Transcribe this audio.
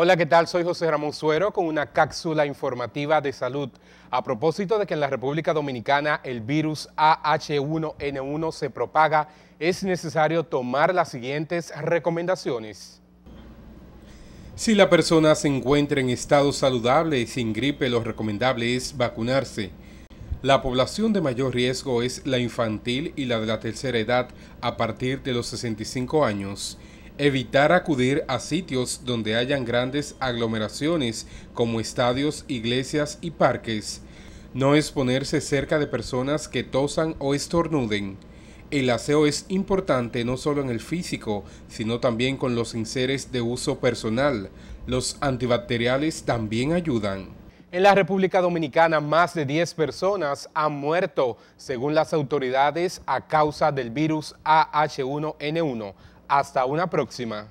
Hola, ¿qué tal? Soy José Ramón Suero con una cápsula informativa de salud. A propósito de que en la República Dominicana el virus AH1N1 se propaga, es necesario tomar las siguientes recomendaciones. Si la persona se encuentra en estado saludable y sin gripe, lo recomendable es vacunarse. La población de mayor riesgo es la infantil y la de la tercera edad a partir de los 65 años. Evitar acudir a sitios donde hayan grandes aglomeraciones como estadios, iglesias y parques. No exponerse cerca de personas que tosan o estornuden. El aseo es importante no solo en el físico, sino también con los enseres de uso personal. Los antibacteriales también ayudan. En la República Dominicana, más de 10 personas han muerto, según las autoridades, a causa del virus AH1N1. Hasta una próxima.